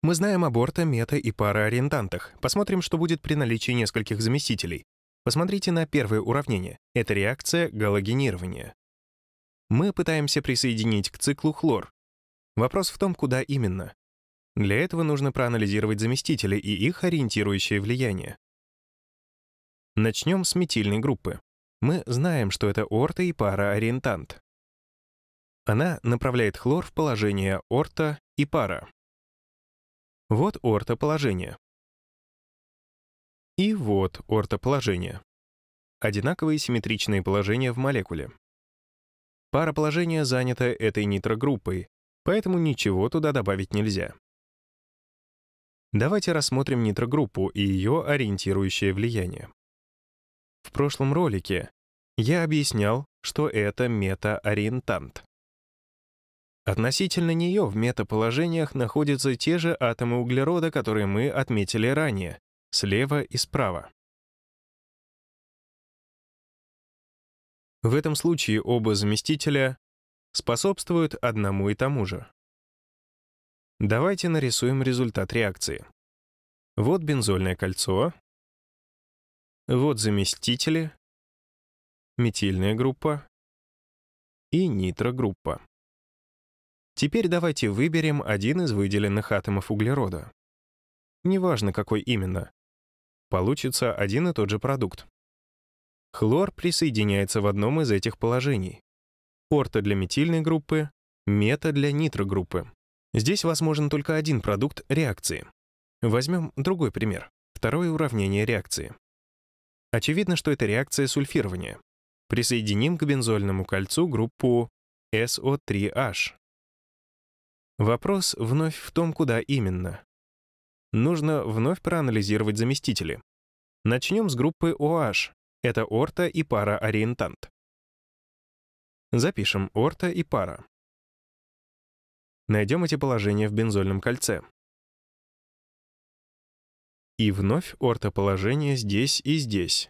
Мы знаем о Борта, Мета и пароориентантах. Посмотрим, что будет при наличии нескольких заместителей. Посмотрите на первое уравнение. Это реакция галогенирования. Мы пытаемся присоединить к циклу хлор. Вопрос в том, куда именно. Для этого нужно проанализировать заместители и их ориентирующее влияние. Начнем с метильной группы. Мы знаем, что это орто и пароориентант. Она направляет хлор в положение орто и пара. Вот ортоположение. И вот ортоположение. Одинаковые симметричные положения в молекуле. Пара положения занята этой нитрогруппой, поэтому ничего туда добавить нельзя. Давайте рассмотрим нитрогруппу и ее ориентирующее влияние. В прошлом ролике я объяснял, что это метаариентант. Относительно нее в метаположениях находятся те же атомы углерода, которые мы отметили ранее, слева и справа. В этом случае оба заместителя способствуют одному и тому же. Давайте нарисуем результат реакции. Вот бензольное кольцо, вот заместители, метильная группа и нитрогруппа. Теперь давайте выберем один из выделенных атомов углерода. Неважно, какой именно. Получится один и тот же продукт. Хлор присоединяется в одном из этих положений. Орто для метильной группы, мета для нитрогруппы. Здесь возможен только один продукт реакции. Возьмем другой пример. Второе уравнение реакции. Очевидно, что это реакция сульфирования. Присоединим к бензольному кольцу группу SO3H Вопрос вновь в том, куда именно. Нужно вновь проанализировать заместители. Начнем с группы OH. Это орто и пара-ориентант. Запишем орто и пара. Найдем эти положения в бензольном кольце. И вновь ортоположение здесь и здесь.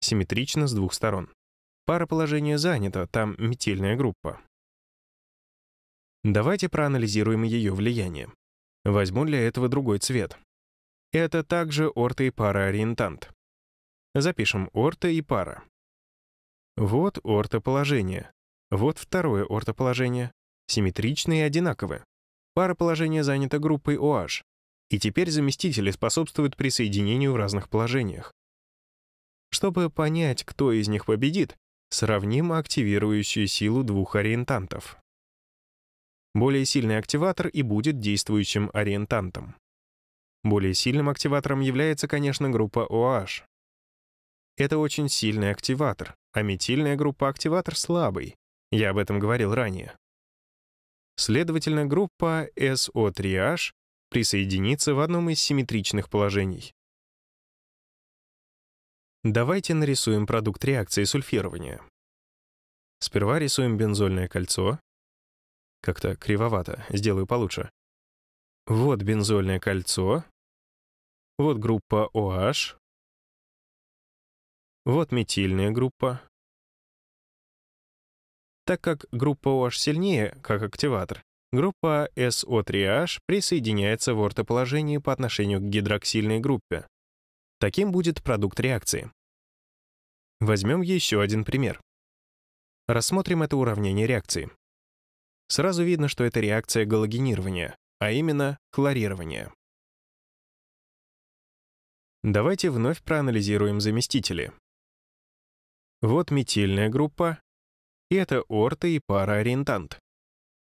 Симметрично с двух сторон. Пара положения занята, там метильная группа. Давайте проанализируем ее влияние. Возьму для этого другой цвет. Это также орто- и пароориентант. Запишем орто и пара. Вот ортоположение. Вот второе ортоположение. Симметричные и одинаковы. Пароположение занято группой OH. И теперь заместители способствуют присоединению в разных положениях. Чтобы понять, кто из них победит, сравним активирующую силу двух ориентантов. Более сильный активатор и будет действующим ориентантом. Более сильным активатором является, конечно, группа OH. Это очень сильный активатор, а метильная группа активатор слабый. Я об этом говорил ранее. Следовательно, группа SO3H присоединится в одном из симметричных положений. Давайте нарисуем продукт реакции сульфирования. Сперва рисуем бензольное кольцо, как-то кривовато, сделаю получше. Вот бензольное кольцо. Вот группа OH. Вот метильная группа. Так как группа OH сильнее, как активатор, группа SO3H присоединяется в ортоположении по отношению к гидроксильной группе. Таким будет продукт реакции. Возьмем еще один пример. Рассмотрим это уравнение реакции. Сразу видно, что это реакция галогенирования, а именно хлорирования. Давайте вновь проанализируем заместители. Вот метильная группа, и это орто- и пароориентант.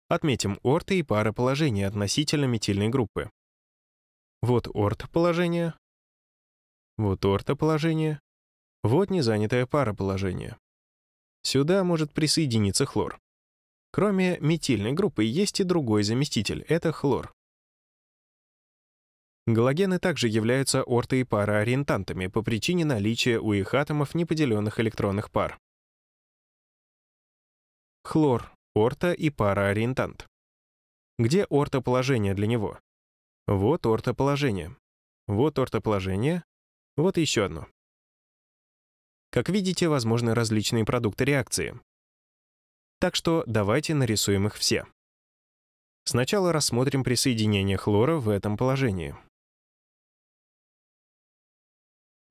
Отметим орто- и пароположение относительно метильной группы. Вот ортоположение, вот ортоположение, вот незанятое пароположение. Сюда может присоединиться хлор. Кроме метильной группы есть и другой заместитель — это хлор. Галогены также являются орто- и параориентантами по причине наличия у их атомов неподеленных электронных пар. Хлор — орто- и параориентант. Где ортоположение для него? Вот ортоположение. Вот ортоположение. Вот еще одно. Как видите, возможны различные продукты реакции так что давайте нарисуем их все. Сначала рассмотрим присоединение хлора в этом положении.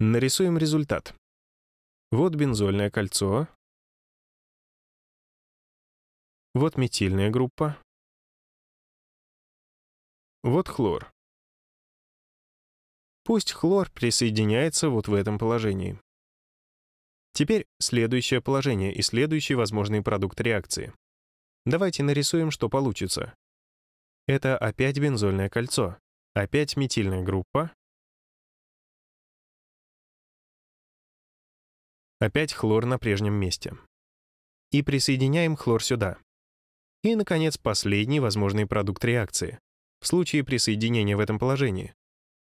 Нарисуем результат. Вот бензольное кольцо. Вот метильная группа. Вот хлор. Пусть хлор присоединяется вот в этом положении. Теперь следующее положение и следующий возможный продукт реакции. Давайте нарисуем, что получится. Это опять бензольное кольцо, опять метильная группа, опять хлор на прежнем месте. И присоединяем хлор сюда. И, наконец, последний возможный продукт реакции в случае присоединения в этом положении.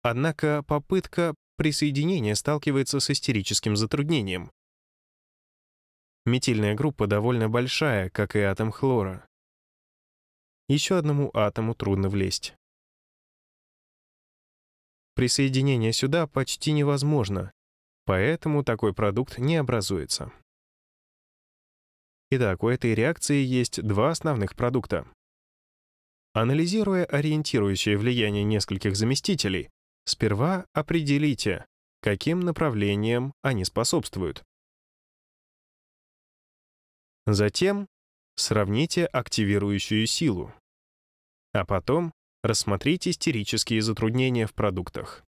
Однако попытка присоединения сталкивается с истерическим затруднением, Метильная группа довольно большая, как и атом хлора. Еще одному атому трудно влезть. Присоединение сюда почти невозможно, поэтому такой продукт не образуется. Итак, у этой реакции есть два основных продукта. Анализируя ориентирующее влияние нескольких заместителей, сперва определите, каким направлением они способствуют. Затем сравните активирующую силу. А потом рассмотрите истерические затруднения в продуктах.